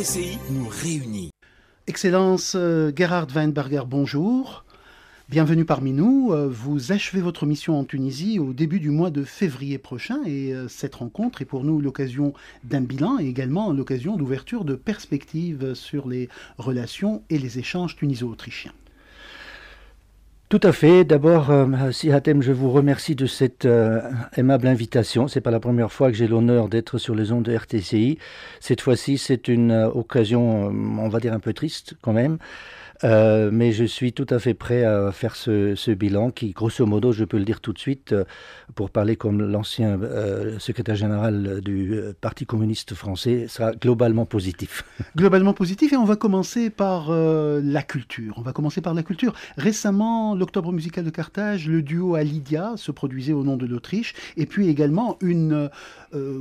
RTCI nous réunit. Excellence, euh, Gerhard Weinberger, bonjour. Bienvenue parmi nous. Euh, vous achevez votre mission en Tunisie au début du mois de février prochain et euh, cette rencontre est pour nous l'occasion d'un bilan et également l'occasion d'ouverture de perspectives sur les relations et les échanges tuniso-autrichiens. Tout à fait. D'abord, euh, si Sihatem, je vous remercie de cette euh, aimable invitation. C'est pas la première fois que j'ai l'honneur d'être sur les ondes de RTCI. Cette fois-ci, c'est une euh, occasion, on va dire un peu triste quand même, euh, mais je suis tout à fait prêt à faire ce, bilan qui, grosso modo, je peux le dire tout de suite, euh, pour parler comme l'ancien euh, secrétaire général du Parti communiste français, sera globalement positif. Globalement positif et on va commencer par la culture. On va commencer par la culture. Récemment, l'Octobre musical de Carthage, le duo Alidia se produisait au nom de l'Autriche et puis également une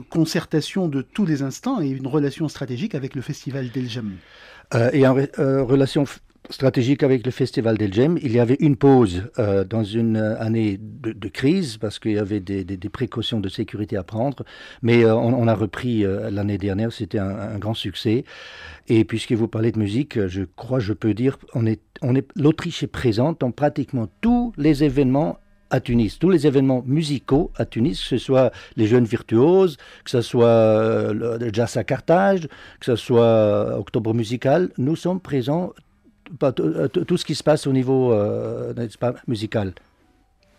concertation de tous les instants et une relation stratégique avec le festival d'Elgem. et en relation stratégique avec le Festival del Gem. Il y avait une pause euh, dans une euh, année de, crise parce qu'il y avait des, précautions de sécurité à prendre, mais euh, on, a repris l'année dernière. C'était un, grand succès. Et puisque vous parlez de musique, je crois je peux dire on est, on est l'Autriche est présente dans pratiquement tous les événements à Tunis. Tous les événements musicaux à Tunis, que ce soit les jeunes virtuoses, que ce soit le jazz à Carthage, que ce soit Octobre musical, nous sommes présents euh, tout ce qui se passe au niveau euh, musical.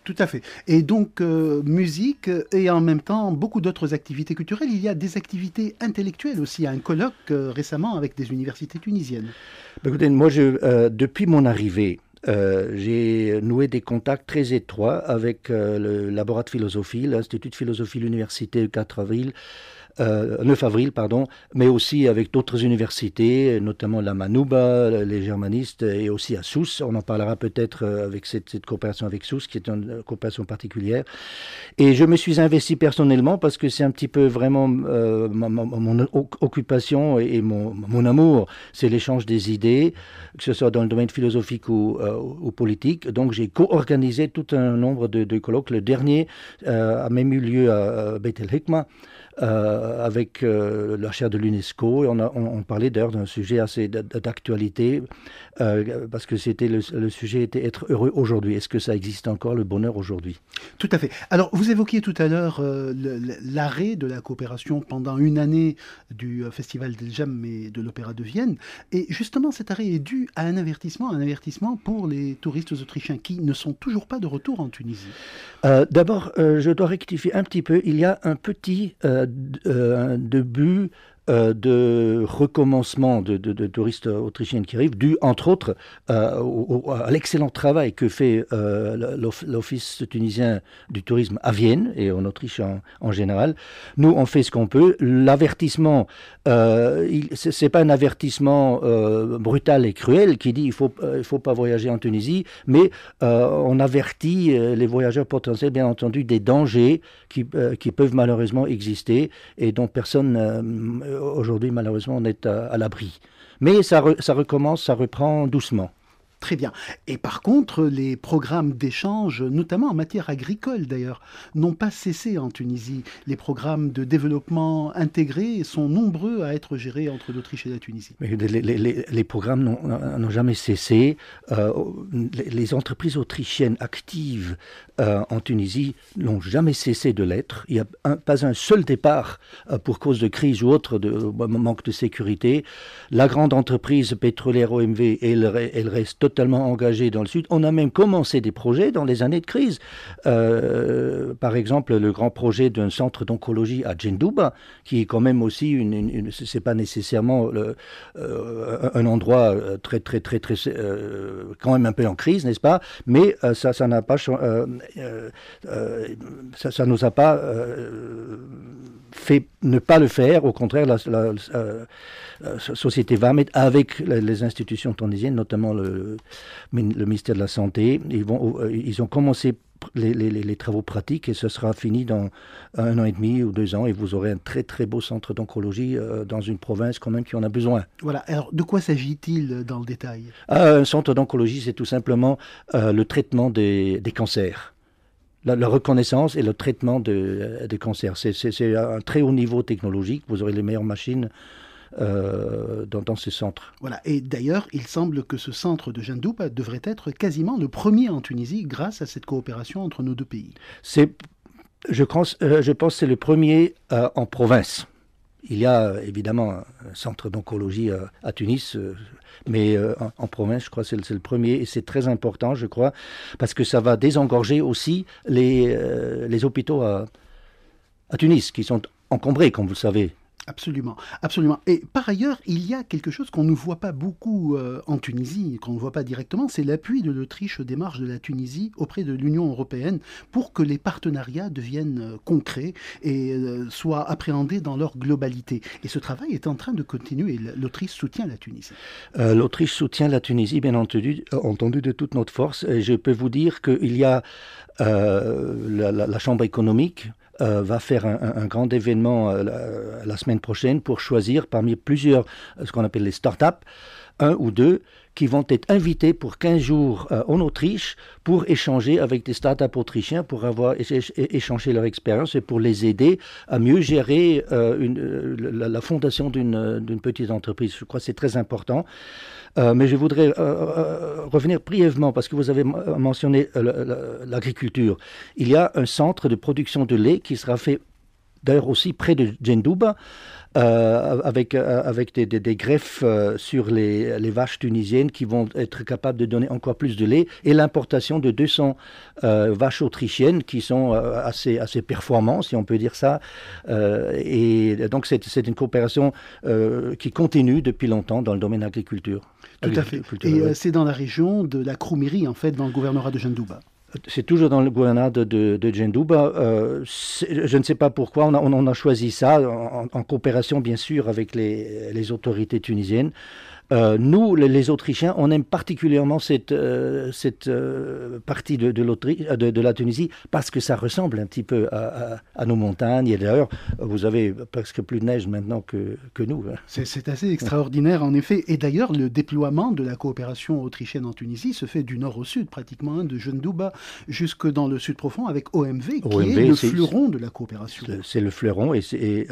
Tout à fait. Et donc, euh, musique et en même temps beaucoup d'autres activités culturelles. Il y a des activités intellectuelles aussi. Il un colloque récemment avec des universités tunisiennes. Bah, écoutez, moi, depuis mon arrivée, j'ai noué des contacts très étroits avec le laboratoire de philosophie, l'Institut de philosophie de l'Université 4 avril, 9 euh, avril, pardon, mais aussi avec d'autres universités, notamment la Manouba, les germanistes, et aussi à Sousse. On en parlera peut-être euh, avec cette, coopération avec Sousse, qui est une euh, coopération particulière. Et je me suis investi personnellement parce que c'est un petit peu vraiment mon, occupation et mon, amour, c'est l'échange des idées, que ce soit dans le domaine philosophique ou, politique. Donc j'ai co-organisé tout un nombre de, colloques. Le dernier a même eu lieu à, à Bethel euh, avec euh, la chaire de l'UNESCO. Et on, on, parlait d'ailleurs d'un sujet assez d'actualité, euh, parce que c'était le, sujet était être heureux aujourd'hui. Est-ce que ça existe encore le bonheur aujourd'hui Tout à fait. Alors, vous évoquiez tout à l'heure l'arrêt de la coopération pendant une année du Festival del Jam et de l'Opéra de Vienne. Et justement, cet arrêt est dû à un avertissement, un avertissement pour les touristes autrichiens qui ne sont toujours pas de retour en Tunisie. D'abord, je dois rectifier un petit peu. Il y a un petit de euh, but euh, de recommencement de, touristes autrichiennes qui arrivent, dû entre autres euh, à l'excellent travail que fait euh, l'Office tunisien du tourisme à Vienne et en Autriche en, général. Nous, on fait ce qu'on peut. L'avertissement, ce n'est pas un avertissement brutal et cruel qui dit il ne faut, il faut pas voyager en Tunisie, mais on avertit les voyageurs potentiels, bien entendu, des dangers qui, qui peuvent malheureusement exister et dont personne aujourd'hui, malheureusement, on est à, l'abri. Mais ça recommence, ça reprend doucement. Très bien. Et par contre, les programmes d'échange, notamment en matière agricole d'ailleurs, n'ont pas cessé en Tunisie. Les programmes de développement intégré sont nombreux à être gérés entre l'Autriche et la Tunisie. les, programmes n'ont jamais cessé. Euh, les entreprises autrichiennes actives euh, en Tunisie n'ont jamais cessé de l'être. Il n'y a pas un seul départ euh, pour cause de crise ou autre, de, bah, manque de sécurité. La grande entreprise pétrolière OMV elle elle reste totalement engagé dans le Sud. On a même commencé des projets dans les années de crise. Euh, par exemple, le grand projet d'un centre d'oncologie à Djendouba, qui est quand même aussi une, c'est pas nécessairement euh, un endroit euh, très très très très quand même un peu en crise, n'est-ce pas Mais ça ça n'a pas ça, ça nous a pas fait ne pas le faire. Au contraire, la, société va mettre avec les institutions tunisiennes, notamment le, le ministère de la Santé. Ils, vont, euh, ils ont commencé les, travaux pratiques et ce sera fini dans un an et demi ou deux ans et vous aurez un très très beau centre d'oncologie euh, dans une province quand même qui en a besoin. Voilà, alors de quoi s'agit-il euh, dans le détail ah, Un centre d'oncologie, c'est tout simplement le traitement des, cancers. La, reconnaissance et le traitement des cancers. C'est un très haut niveau technologique. Vous aurez les meilleures machines euh, dans, ce centre. Voilà, et d'ailleurs, il semble que ce centre de Jendouba devrait être quasiment le premier en Tunisie grâce à cette coopération entre nos deux pays. C'est, je, pense, euh, que c'est le premier euh, en province. Il y a évidemment un centre d'oncologie à Tunis, mais en province, je crois que c'est le premier et c'est très important, je crois, parce que ça va désengorger aussi les, les hôpitaux à, à Tunis, qui sont encombrés, comme vous le savez. Absolument, absolument. Et par ailleurs, il y a quelque chose qu'on ne voit pas beaucoup euh, en Tunisie, qu'on ne voit pas directement, c'est l'appui de l'Autriche aux démarches de la Tunisie auprès de l'Union européenne pour que les partenariats deviennent euh, concrets et euh, soient appréhendés dans leur globalité. Et ce travail est en train de continuer. L'Autriche soutient la Tunisie. L'Autriche soutient la Tunisie, bien entendu, entendu de toute notre force. Et je peux vous dire qu'il y a la Chambre économique euh, va faire un, grand événement euh, la, la semaine prochaine pour choisir parmi plusieurs, euh, ce qu'on appelle les start startups, un ou deux, qui vont être invités pour 15 jours euh, en Autriche pour échanger avec des start-up autrichiens, pour avoir échangé leur expérience et pour les aider à mieux gérer euh, euh, la, fondation d'une petite entreprise. Je crois que c'est très important. mais je voudrais revenir brièvement, parce que vous avez mentionné l'agriculture. Il y a un centre de production de lait qui sera fait d'ailleurs aussi près de Jendouba, euh, avec, euh, avec des, greffes euh, sur les, vaches tunisiennes qui vont être capables de donner encore plus de lait et l'importation de 200 vaches autrichiennes qui sont assez, assez performantes, si on peut dire ça. et donc, c'est une coopération qui continue depuis longtemps dans le domaine de l'agriculture. Tout à fait. Et c'est dans la région de la Kroumiri, en fait, dans le gouvernorat de Jendouba. C'est toujours dans le gouvernorat de, de, Djendouba. Euh, je ne sais pas pourquoi on a, choisi ça, en, coopération bien sûr avec les autorités tunisiennes. Euh, nous, les, Autrichiens, on aime particulièrement cette, euh, cette euh, partie de, de, de, la Tunisie parce que ça ressemble un petit peu à, nos montagnes. Et d'ailleurs, vous avez presque plus de neige maintenant que, que nous. Hein. C'est assez extraordinaire, en effet. Et d'ailleurs, le déploiement de la coopération autrichienne en Tunisie se fait du nord au sud, pratiquement, hein, de Jendouba jusque dans le sud profond avec OMV, qui est le fleuron de la coopération. C'est le fleuron et c'est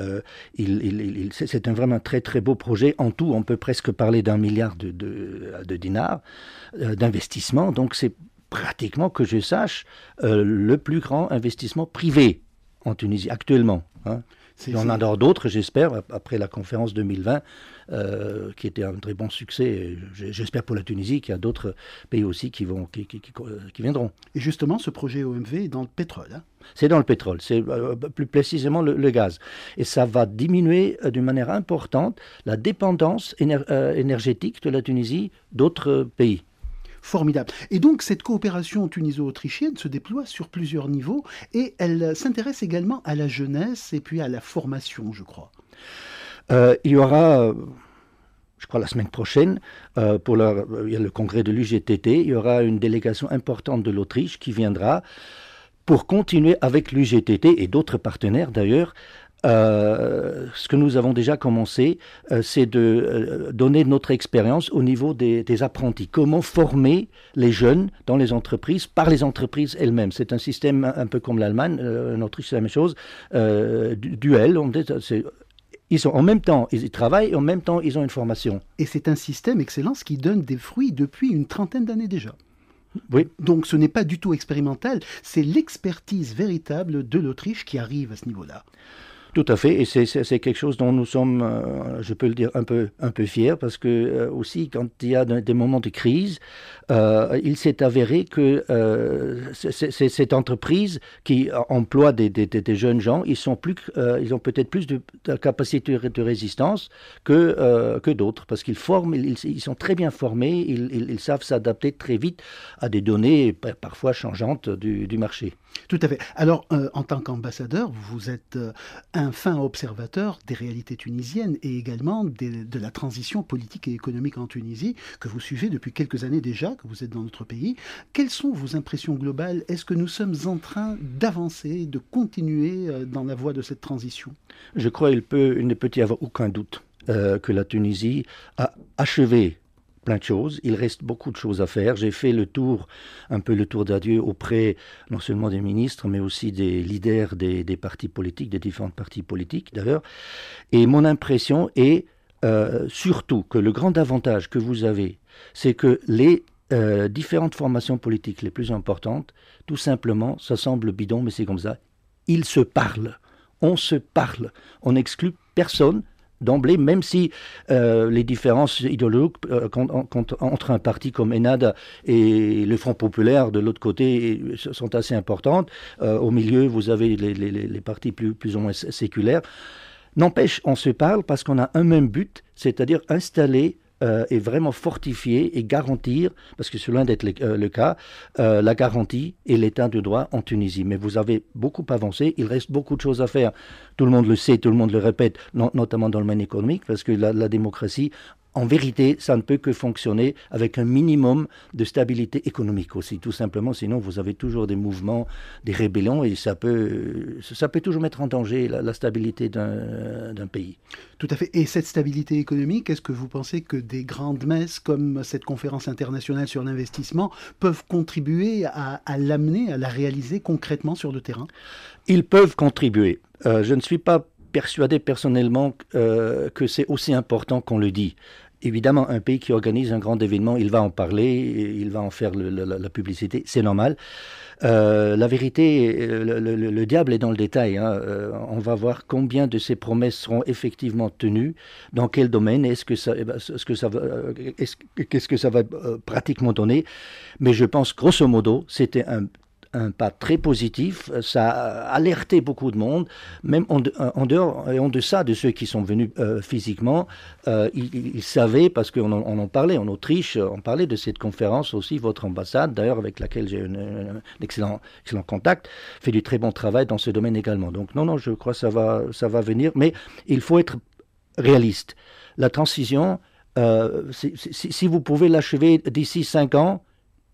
il, il, un vraiment très très beau projet. En tout, on peut presque parler d'un milliard de, dinars euh, d'investissement. Donc c'est pratiquement, que je sache, euh, le plus grand investissement privé en Tunisie actuellement. Hein. Il y en a d'autres, j'espère, après la conférence 2020, euh, qui était un très bon succès. J'espère pour la Tunisie qu'il y a d'autres pays aussi qui, vont, qui, euh, viendront. Et justement, ce projet OMV est dans le pétrole. Hein c'est dans le pétrole, c'est euh, plus précisément le, gaz. Et ça va diminuer d'une manière importante la dépendance énergétique de la Tunisie d'autres pays formidable. Et donc cette coopération tuniso-autrichienne se déploie sur plusieurs niveaux et elle s'intéresse également à la jeunesse et puis à la formation, je crois. Euh, il y aura euh, je crois la semaine prochaine, euh, pour le congrès de l'UGTT, il y aura une délégation importante de l'Autriche qui viendra pour continuer avec l'UGTT et d'autres partenaires d'ailleurs euh, ce que nous avons déjà commencé, euh, c'est de euh, donner notre expérience au niveau des, apprentis. Comment former les jeunes dans les entreprises par les entreprises elles-mêmes C'est un système un peu comme l'Allemagne, en Autriche c'est la même chose, duel. On ils sont en même temps, ils travaillent et en même temps, ils ont une formation. Et c'est un système, Excellence, qui donne des fruits depuis une trentaine d'années déjà. Oui. Donc ce n'est pas du tout expérimental, c'est l'expertise véritable de l'Autriche qui arrive à ce niveau-là. Tout à fait, et c'est quelque chose dont nous sommes, euh, je peux le dire, un peu, un peu fiers, parce que euh, aussi, quand il y a des moments de crise, euh, il s'est avéré que cette entreprise qui emploie des, jeunes gens, ils, sont plus, ils ont peut-être plus de, capacité de résistance que, d'autres, parce qu'ils forment, ils, sont très bien formés, ils, savent s'adapter très vite à des données parfois changeantes du marché. Tout à fait. Alors, euh, en tant qu'ambassadeur, vous êtes euh, un fin observateur des réalités tunisiennes et également de la transition politique et économique en Tunisie que vous suivez depuis quelques années déjà, que vous êtes dans notre pays. Quelles sont vos impressions globales Est-ce que nous sommes en train d'avancer, de continuer euh, dans la voie de cette transition Je crois qu'il ne peut y avoir aucun doute que la Tunisie a achevé plein de choses. Il reste beaucoup de choses à faire. J'ai fait le tour, un peu le tour d'adieu auprès non seulement des ministres, mais aussi des leaders des, des partis politiques, des différents partis politiques d'ailleurs. Et mon impression est euh, surtout que le grand avantage que vous avez, c'est que les euh, différentes formations politiques les plus importantes, tout simplement, ça semble bidon, mais c'est comme ça, ils se parlent. On se parle. On n'exclut personne d'emblée, même si euh, les différences idéologiques euh, entre un parti comme Enad et le Front populaire de l'autre côté euh, sont assez importantes. au milieu, vous avez les, partis plus, plus ou moins séculaires. N'empêche, on se parle parce qu'on a un même but, c'est-à-dire installer et euh, vraiment fortifier et garantir, parce que c'est loin d'être le, euh, cas, euh, la garantie et l'état de droit en Tunisie. Mais vous avez beaucoup avancé, il reste beaucoup de choses à faire. Tout le monde le sait, tout le monde le répète, notamment dans le domaine économique, parce que la démocratie en vérité, ça ne peut que fonctionner avec un minimum de stabilité économique aussi, tout simplement. Sinon, vous avez toujours des mouvements, des rébellions, et ça peut, euh, ça peut toujours mettre en danger la, stabilité d'un pays. Tout à fait. Et cette stabilité économique, est-ce que vous pensez que des grandes messes comme cette conférence internationale sur l'investissement peuvent contribuer à, l'amener, à la réaliser concrètement sur le terrain Ils peuvent contribuer. Euh, je ne suis pas persuadé personnellement euh, que c'est aussi important qu'on le dit. Évidemment, un pays qui organise un grand événement, il va en parler, il va en faire la publicité, c'est normal. Euh, la vérité, le, diable est dans le détail. Hein. Euh, on va voir combien de ces promesses seront effectivement tenues, dans quel domaine, est eh ben, euh, qu'est-ce que ça va pratiquement donner. Mais je pense, grosso modo, c'était un un pas très positif. Ça a alerté beaucoup de monde, même en, euh, dehors et en deçà de ceux qui sont venus euh, physiquement. Euh, ils, savaient, parce qu'on en, parlait en Autriche, on parlait de cette conférence aussi, votre ambassade, d'ailleurs avec laquelle j'ai un excellent, contact, fait du très bon travail dans ce domaine également. Donc non, non, je crois que ça va, ça va venir, mais il faut être réaliste. La transition, si, vous pouvez l'achever d'ici cinq ans,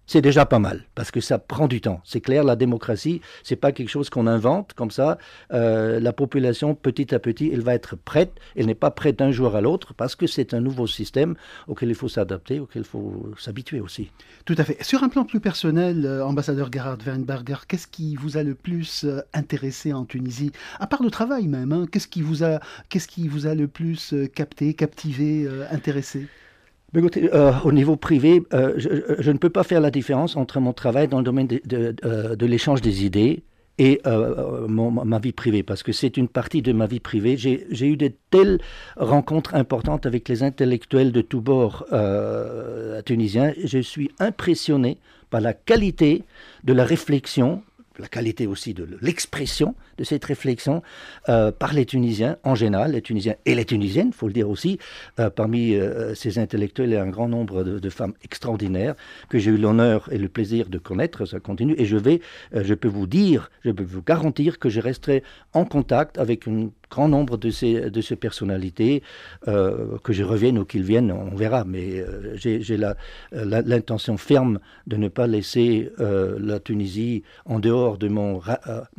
c'est déjà pas mal parce que ça prend du temps. C'est clair, la démocratie, c'est pas quelque chose qu'on invente comme ça. Euh, la population, petit à petit, elle va être prête. Elle n'est pas prête d'un jour à l'autre parce que c'est un nouveau système auquel il faut s'adapter, auquel il faut s'habituer aussi. Tout à fait. Sur un plan plus personnel, euh, ambassadeur Gerhard Weinberger, qu'est-ce qui vous a le plus euh, intéressé en Tunisie, à part le travail même hein, Qu'est-ce qui vous qu'est-ce qui vous a le plus capté, captivé, intéressé Écoutez, euh, au niveau privé, euh, je, ne peux pas faire la différence entre mon travail dans le domaine de, euh, l'échange des idées et ma vie privée, parce que c'est une partie de ma vie privée. J'ai eu de telles rencontres importantes avec les intellectuels de tous bords tunisiens. Je suis impressionné par la qualité de la réflexion la qualité aussi de l'expression de cette réflexion euh, par les Tunisiens en général, les Tunisiens et les Tunisiennes, il faut le dire aussi. Euh, parmi euh, ces intellectuels, et un grand nombre de, femmes extraordinaires que j'ai eu l'honneur et le plaisir de connaître. Ça continue et je vais, je peux vous dire, je peux vous garantir que je resterai en contact avec une grand nombre de ces, de ces personnalités, euh, que je revienne ou qu'ils viennent, on verra, mais euh, j'ai l'intention ferme de ne pas laisser euh, la Tunisie en dehors de mon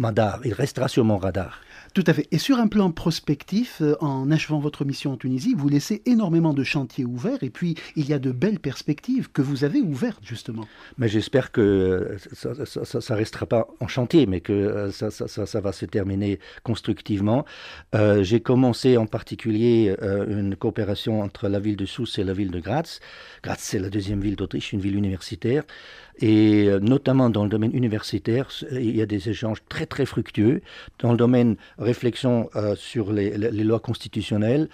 radar. Il restera sur mon radar. Tout à fait. Et sur un plan prospectif, euh, en achevant votre mission en Tunisie, vous laissez énormément de chantiers ouverts et puis il y a de belles perspectives que vous avez ouvertes justement. Mais j'espère que euh, ça ne restera pas en chantier, mais que euh, ça, va se terminer constructivement. J'ai commencé en particulier une coopération entre la ville de Sousse et la ville de Graz. Graz, c'est la deuxième ville d'Autriche, une ville universitaire, et euh, notamment dans le domaine universitaire, euh, il y a des échanges très très fructueux. Dans le domaine réflexion euh, sur les, lois constitutionnelles,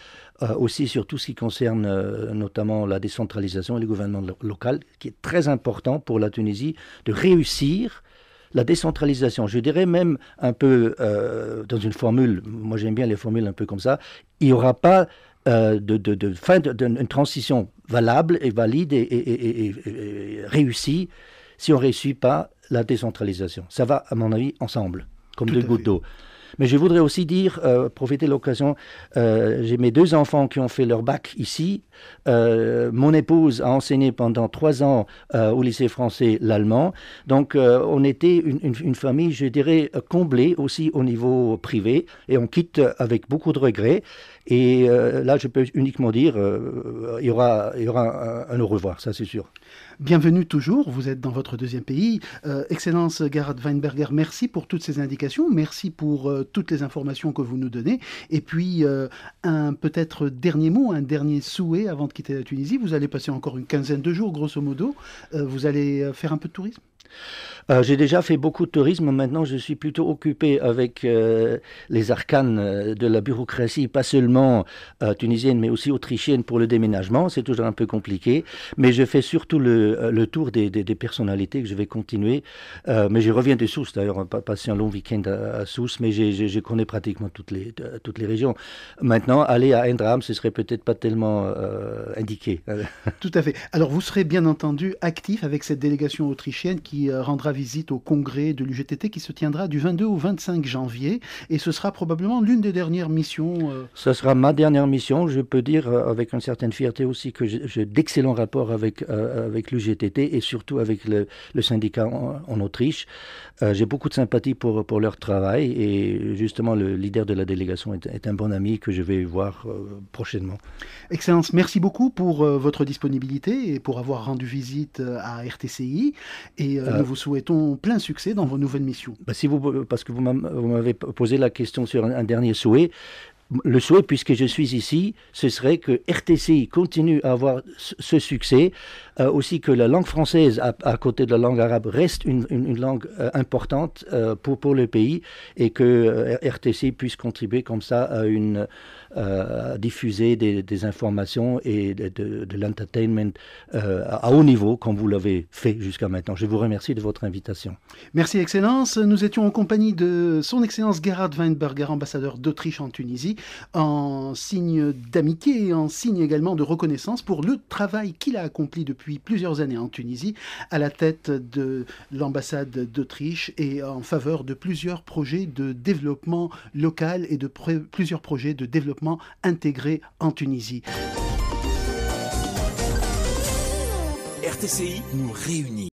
aussi sur tout ce qui concerne notamment la décentralisation et le gouvernement local, qui est très important pour la Tunisie de réussir la décentralisation, je dirais même un peu dans une formule, moi j'aime bien les formules un peu comme ça, il n'y aura pas euh, de, fin d'une transition valable et valide et, réussie si on ne réussit pas la décentralisation. Ça va, à mon avis, ensemble, comme deux gouttes d'eau. Mais je voudrais aussi dire, euh, profiter de l'occasion, euh, j'ai mes deux enfants qui ont fait leur bac ici. Euh, mon épouse a enseigné pendant trois ans au lycée français l'allemand. Donc on était une, famille, je dirais, comblée aussi au niveau privé. Et on quitte avec beaucoup de regrets. Et là, je peux uniquement dire, il y aura, il y aura un au revoir, ça c'est sûr. Bienvenue toujours, vous êtes dans votre deuxième pays. Euh, Excellence Gerhard Weinberger, merci pour toutes ces indications, merci pour euh, toutes les informations que vous nous donnez. Et puis, euh, un peut-être dernier mot, un dernier souhait avant de quitter la Tunisie. Vous allez passer encore une quinzaine de jours, grosso modo. vous allez faire un peu de tourisme euh, j'ai déjà fait beaucoup de tourisme. Maintenant, je suis plutôt occupé avec euh, les arcanes euh, de la bureaucratie, pas seulement tunisienne, mais aussi autrichienne pour le déménagement. C'est toujours un peu compliqué. Mais je fais surtout le, tour des, personnalités que je vais continuer. mais je reviens de Sousse, d'ailleurs. Pas passé un long week-end à, Sousse, mais je connais pratiquement toutes les, toutes les régions. Maintenant, aller à Endram, ce serait peut-être pas tellement indiqué. Tout à fait. Alors, vous serez bien entendu actif avec cette délégation autrichienne qui euh, rendra visite au congrès de l'UGTT qui se tiendra du 22 au 25 janvier. Et ce sera probablement l'une des dernières missions. Euh. Ce sera ma dernière mission. Je peux dire euh, avec une certaine fierté aussi que j'ai d'excellents rapports avec, avec l'UGTT et surtout avec le, syndicat en, Autriche. j'ai beaucoup de sympathie pour, pour leur travail et justement le leader de la délégation est, un bon ami que je vais voir prochainement. Excellence, merci beaucoup pour votre disponibilité et pour avoir rendu visite à RTCI. Et, euh, nous vous souhaitons plein succès dans vos nouvelles missions. Bah, si vous, parce que vous m'avez posé la question sur un, dernier souhait, le souhait, puisque je suis ici, ce serait que RTC continue à avoir ce succès, euh, aussi que la langue française, à, côté de la langue arabe, reste une, une, langue euh, importante pour, pour le pays, et que RTC puisse contribuer comme ça à une, à euh, diffuser des, informations et de, l'entertainment euh, à haut niveau, comme vous l'avez fait jusqu'à maintenant. Je vous remercie de votre invitation. Merci, Excellence. Nous étions en compagnie de Son Excellence Gerhard Weinberger, ambassadeur d'Autriche en Tunisie, en signe d'amitié et en signe également de reconnaissance pour le travail qu'il a accompli depuis plusieurs années en Tunisie, à la tête de l'ambassade d'Autriche et en faveur de plusieurs projets de développement local et de plusieurs projets de développement intégré en Tunisie. RTCI nous réunit.